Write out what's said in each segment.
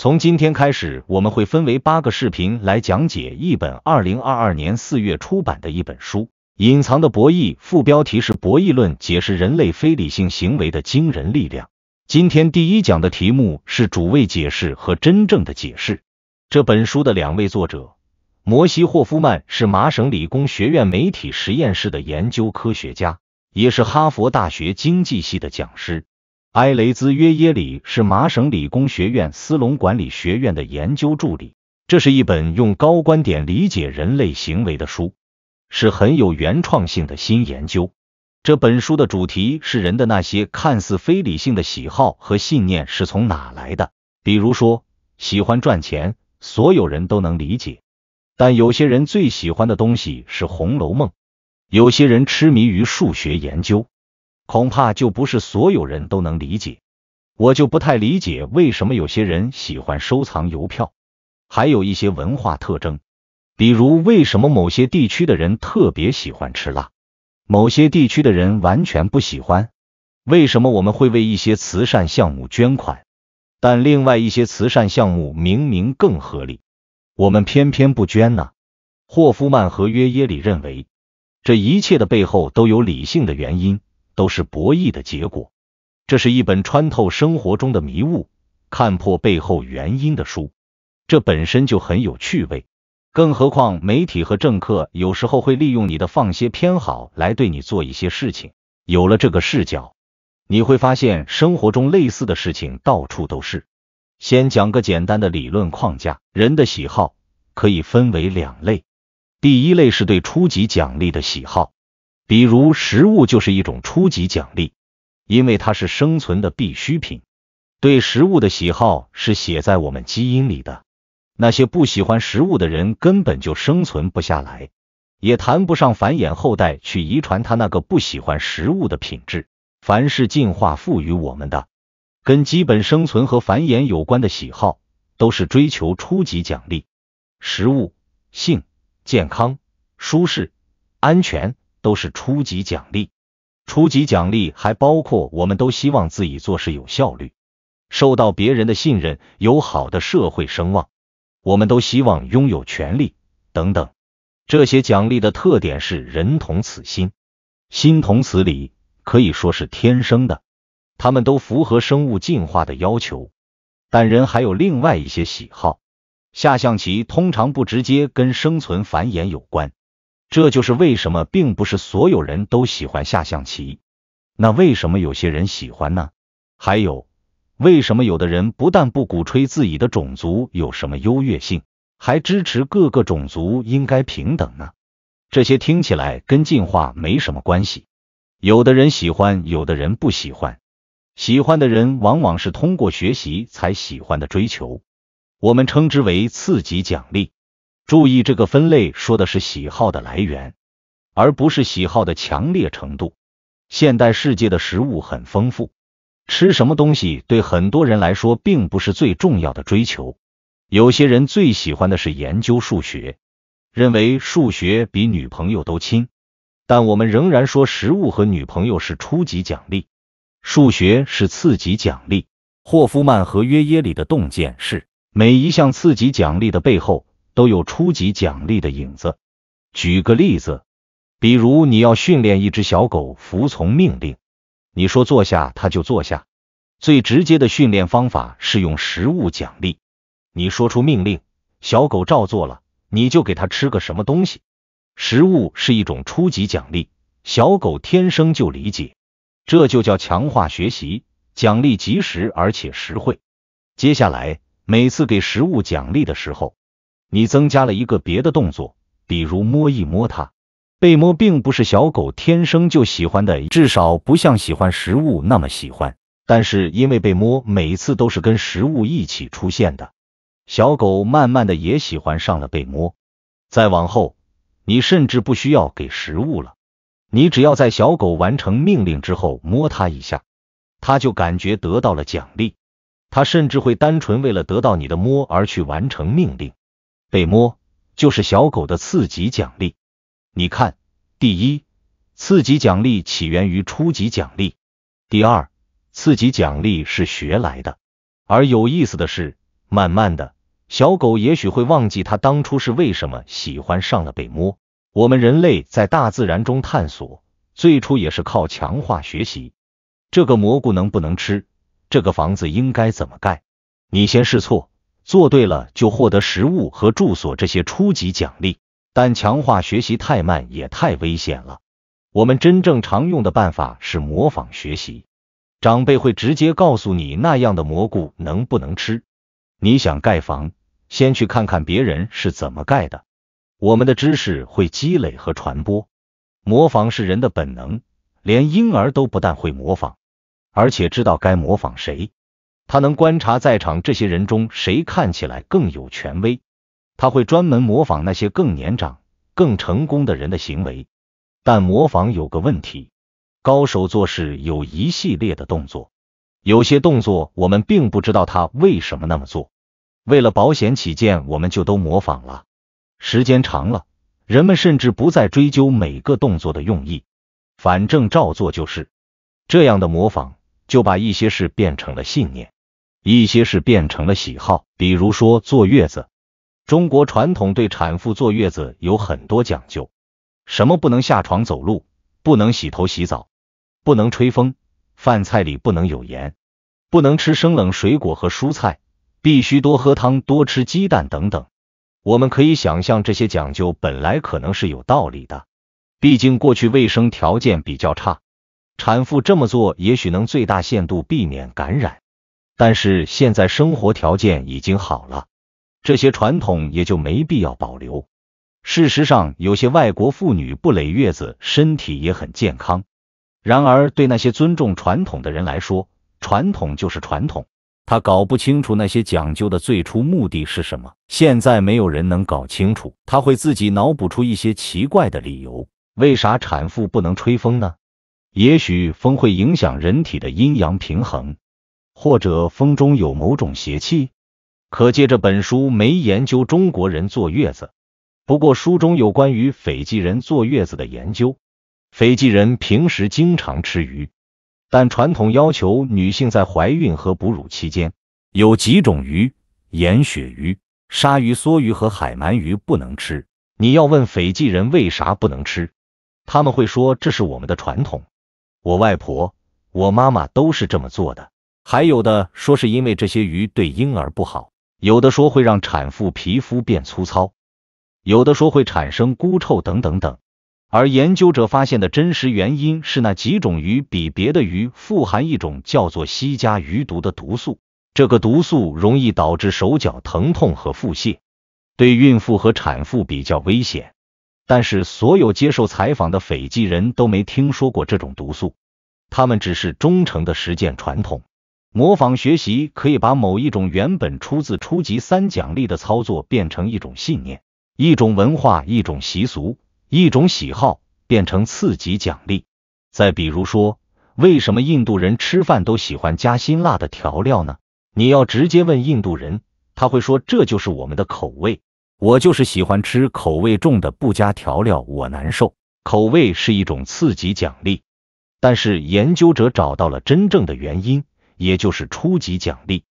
从今天开始，我们会分为八个视频来讲解一本二零二二年四月出版的一本书《隐藏的博弈》，副标题是《博弈论解释人类非理性行为的惊人力量》。今天第一讲的题目是“主谓解释和真正的解释”。这本书的两位作者，摩西霍夫曼是麻省理工学院媒体实验室的研究科学家，也是哈佛大学经济系的讲师。埃雷兹约耶里是麻省理工学院斯隆管理学院的研究助理。这是一本用高观点理解人类行为的书，是很有原创性的新研究。这本书的主题是人的那些看似非理性的喜好和信念是从哪来的。比如说，喜欢赚钱，所有人都能理解；但有些人最喜欢的东西是《红楼梦》，有些人痴迷于数学研究。恐怕就不是所有人都能理解，我就不太理解为什么有些人喜欢收藏邮票，还有一些文化特征，比如为什么某些地区的人特别喜欢吃辣，某些地区的人完全不喜欢。为什么我们会为一些慈善项目捐款，但另外一些慈善项目明明更合理，我们偏偏不捐呢？霍夫曼和约耶里认为，这一切的背后都有理性的原因。都是博弈的结果。这是一本穿透生活中的迷雾、看破背后原因的书，这本身就很有趣味。更何况媒体和政客有时候会利用你的放些偏好来对你做一些事情。有了这个视角，你会发现生活中类似的事情到处都是。先讲个简单的理论框架：人的喜好可以分为两类，第一类是对初级奖励的喜好。比如食物就是一种初级奖励，因为它是生存的必需品。对食物的喜好是写在我们基因里的。那些不喜欢食物的人根本就生存不下来，也谈不上繁衍后代去遗传他那个不喜欢食物的品质。凡是进化赋予我们的，跟基本生存和繁衍有关的喜好，都是追求初级奖励：食物、性、健康、舒适、安全。都是初级奖励，初级奖励还包括我们都希望自己做事有效率，受到别人的信任，有好的社会声望，我们都希望拥有权利等等。这些奖励的特点是人同此心，心同此理，可以说是天生的，他们都符合生物进化的要求。但人还有另外一些喜好，下象棋通常不直接跟生存繁衍有关。这就是为什么并不是所有人都喜欢下象棋。那为什么有些人喜欢呢？还有，为什么有的人不但不鼓吹自己的种族有什么优越性，还支持各个种族应该平等呢？这些听起来跟进化没什么关系。有的人喜欢，有的人不喜欢。喜欢的人往往是通过学习才喜欢的，追求我们称之为刺激奖励。注意，这个分类说的是喜好的来源，而不是喜好的强烈程度。现代世界的食物很丰富，吃什么东西对很多人来说并不是最重要的追求。有些人最喜欢的是研究数学，认为数学比女朋友都亲。但我们仍然说，食物和女朋友是初级奖励，数学是次级奖励。霍夫曼和约耶里的洞见是：每一项次级奖励的背后。都有初级奖励的影子。举个例子，比如你要训练一只小狗服从命令，你说坐下，它就坐下。最直接的训练方法是用食物奖励。你说出命令，小狗照做了，你就给它吃个什么东西。食物是一种初级奖励，小狗天生就理解，这就叫强化学习。奖励及时而且实惠。接下来每次给食物奖励的时候。你增加了一个别的动作，比如摸一摸它。被摸并不是小狗天生就喜欢的，至少不像喜欢食物那么喜欢。但是因为被摸每次都是跟食物一起出现的，小狗慢慢的也喜欢上了被摸。再往后，你甚至不需要给食物了，你只要在小狗完成命令之后摸它一下，它就感觉得到了奖励。它甚至会单纯为了得到你的摸而去完成命令。被摸就是小狗的次级奖励。你看，第一，次级奖励起源于初级奖励；第二，次级奖励是学来的。而有意思的是，慢慢的，小狗也许会忘记它当初是为什么喜欢上了被摸。我们人类在大自然中探索，最初也是靠强化学习。这个蘑菇能不能吃？这个房子应该怎么盖？你先试错。做对了就获得食物和住所这些初级奖励，但强化学习太慢也太危险了。我们真正常用的办法是模仿学习。长辈会直接告诉你那样的蘑菇能不能吃。你想盖房，先去看看别人是怎么盖的。我们的知识会积累和传播，模仿是人的本能，连婴儿都不但会模仿，而且知道该模仿谁。他能观察在场这些人中谁看起来更有权威，他会专门模仿那些更年长、更成功的人的行为。但模仿有个问题，高手做事有一系列的动作，有些动作我们并不知道他为什么那么做。为了保险起见，我们就都模仿了。时间长了，人们甚至不再追究每个动作的用意，反正照做就是。这样的模仿就把一些事变成了信念。一些事变成了喜好，比如说坐月子。中国传统对产妇坐月子有很多讲究，什么不能下床走路，不能洗头洗澡，不能吹风，饭菜里不能有盐，不能吃生冷水果和蔬菜，必须多喝汤、多吃鸡蛋等等。我们可以想象，这些讲究本来可能是有道理的，毕竟过去卫生条件比较差，产妇这么做也许能最大限度避免感染。但是现在生活条件已经好了，这些传统也就没必要保留。事实上，有些外国妇女不垒月子，身体也很健康。然而，对那些尊重传统的人来说，传统就是传统。他搞不清楚那些讲究的最初目的是什么，现在没有人能搞清楚。他会自己脑补出一些奇怪的理由：为啥产妇不能吹风呢？也许风会影响人体的阴阳平衡。或者风中有某种邪气，可借这本书没研究中国人坐月子。不过书中有关于斐济人坐月子的研究。斐济人平时经常吃鱼，但传统要求女性在怀孕和哺乳期间有几种鱼：盐鳕鱼、鲨鱼、梭鱼和海鳗鱼不能吃。你要问斐济人为啥不能吃，他们会说这是我们的传统。我外婆、我妈妈都是这么做的。还有的说是因为这些鱼对婴儿不好，有的说会让产妇皮肤变粗糙，有的说会产生孤臭等等等。而研究者发现的真实原因是那几种鱼比别的鱼富含一种叫做西加鱼毒的毒素，这个毒素容易导致手脚疼痛和腹泻，对孕妇和产妇比较危险。但是所有接受采访的斐济人都没听说过这种毒素，他们只是忠诚的实践传统。模仿学习可以把某一种原本出自初级三奖励的操作变成一种信念、一种文化、一种习俗、一种喜好，变成次级奖励。再比如说，为什么印度人吃饭都喜欢加辛辣的调料呢？你要直接问印度人，他会说这就是我们的口味，我就是喜欢吃口味重的，不加调料我难受。口味是一种次级奖励，但是研究者找到了真正的原因。也就是初级奖励。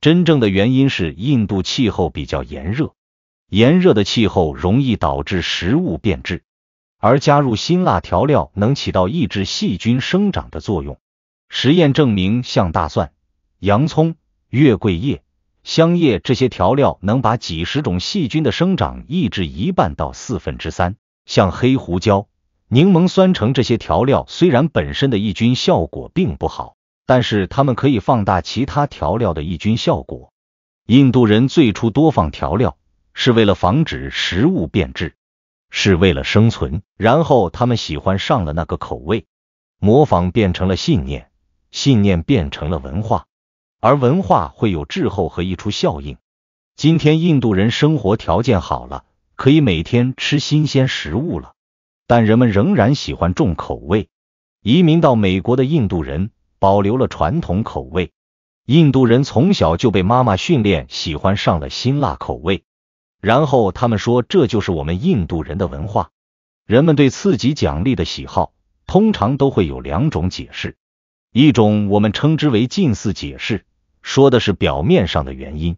真正的原因是印度气候比较炎热，炎热的气候容易导致食物变质，而加入辛辣调料能起到抑制细菌生长的作用。实验证明，像大蒜、洋葱、月桂叶、香叶这些调料能把几十种细菌的生长抑制一半到四分之三。像黑胡椒、柠檬酸橙这些调料，虽然本身的抑菌效果并不好。但是他们可以放大其他调料的抑菌效果。印度人最初多放调料是为了防止食物变质，是为了生存。然后他们喜欢上了那个口味，模仿变成了信念，信念变成了文化，而文化会有滞后和溢出效应。今天印度人生活条件好了，可以每天吃新鲜食物了，但人们仍然喜欢重口味。移民到美国的印度人。保留了传统口味，印度人从小就被妈妈训练，喜欢上了辛辣口味。然后他们说，这就是我们印度人的文化。人们对刺激奖励的喜好，通常都会有两种解释，一种我们称之为近似解释，说的是表面上的原因。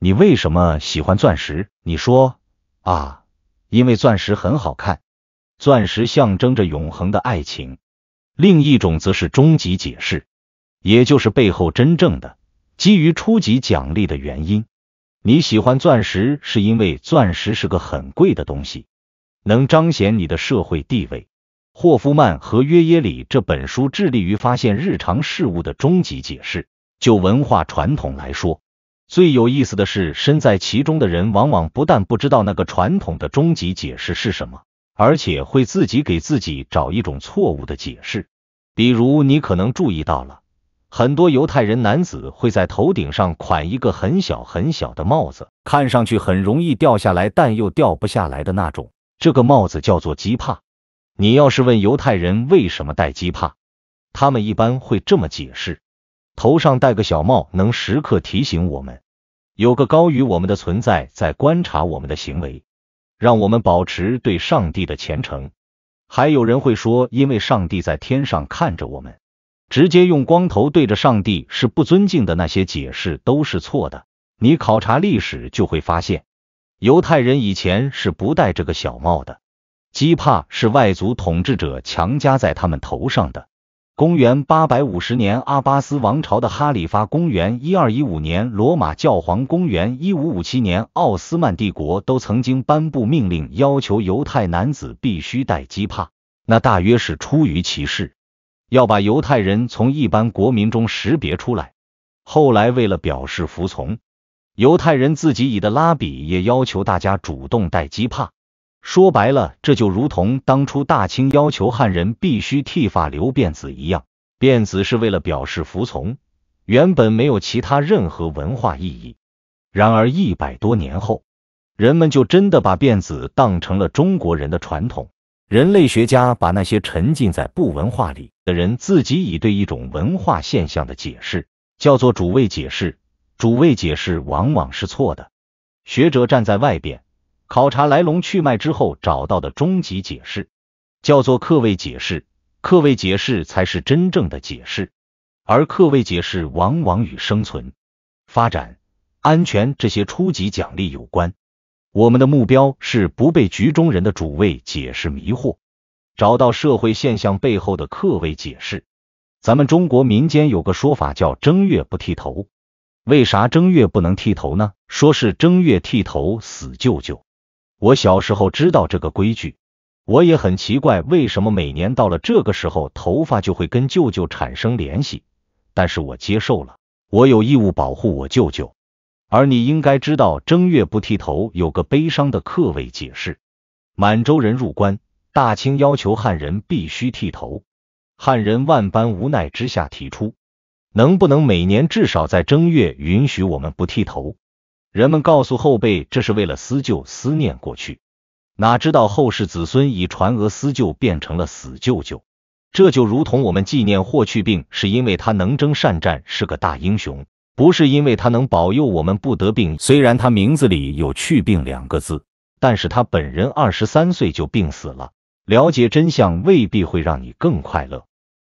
你为什么喜欢钻石？你说啊，因为钻石很好看，钻石象征着永恒的爱情。另一种则是终极解释，也就是背后真正的基于初级奖励的原因。你喜欢钻石是因为钻石是个很贵的东西，能彰显你的社会地位。霍夫曼和约耶里这本书致力于发现日常事物的终极解释。就文化传统来说，最有意思的是，身在其中的人往往不但不知道那个传统的终极解释是什么。而且会自己给自己找一种错误的解释，比如你可能注意到了，很多犹太人男子会在头顶上款一个很小很小的帽子，看上去很容易掉下来，但又掉不下来的那种。这个帽子叫做基帕。你要是问犹太人为什么戴基帕，他们一般会这么解释：头上戴个小帽，能时刻提醒我们，有个高于我们的存在在观察我们的行为。让我们保持对上帝的虔诚。还有人会说，因为上帝在天上看着我们，直接用光头对着上帝是不尊敬的。那些解释都是错的。你考察历史就会发现，犹太人以前是不戴这个小帽的，基帕是外族统治者强加在他们头上的。公元八百五十年，阿巴斯王朝的哈里发；公元一二一五年，罗马教皇；公元一五五七年，奥斯曼帝国都曾经颁布命令，要求犹太男子必须戴基帕。那大约是出于歧视，要把犹太人从一般国民中识别出来。后来为了表示服从，犹太人自己以的拉比也要求大家主动戴基帕。说白了，这就如同当初大清要求汉人必须剃发留辫子一样，辫子是为了表示服从，原本没有其他任何文化意义。然而一百多年后，人们就真的把辫子当成了中国人的传统。人类学家把那些沉浸在不文化里的人自己已对一种文化现象的解释叫做主谓解释，主谓解释往往是错的。学者站在外边。考察来龙去脉之后，找到的终极解释叫做客位解释，客位解释才是真正的解释，而客位解释往往与生存、发展、安全这些初级奖励有关。我们的目标是不被局中人的主位解释迷惑，找到社会现象背后的客位解释。咱们中国民间有个说法叫“正月不剃头”，为啥正月不能剃头呢？说是正月剃头死舅舅。我小时候知道这个规矩，我也很奇怪为什么每年到了这个时候头发就会跟舅舅产生联系，但是我接受了，我有义务保护我舅舅。而你应该知道正月不剃头有个悲伤的客位解释，满洲人入关，大清要求汉人必须剃头，汉人万般无奈之下提出，能不能每年至少在正月允许我们不剃头？人们告诉后辈，这是为了思旧思念过去，哪知道后世子孙以传讹思旧变成了死舅舅。这就如同我们纪念霍去病，是因为他能征善战，是个大英雄，不是因为他能保佑我们不得病。虽然他名字里有去病两个字，但是他本人二十三岁就病死了。了解真相未必会让你更快乐，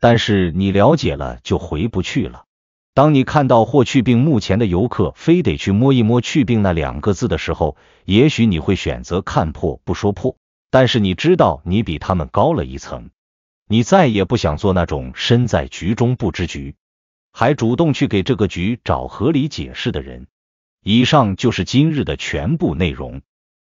但是你了解了就回不去了。当你看到霍去病墓前的游客非得去摸一摸“去病”那两个字的时候，也许你会选择看破不说破。但是你知道，你比他们高了一层，你再也不想做那种身在局中不知局，还主动去给这个局找合理解释的人。以上就是今日的全部内容。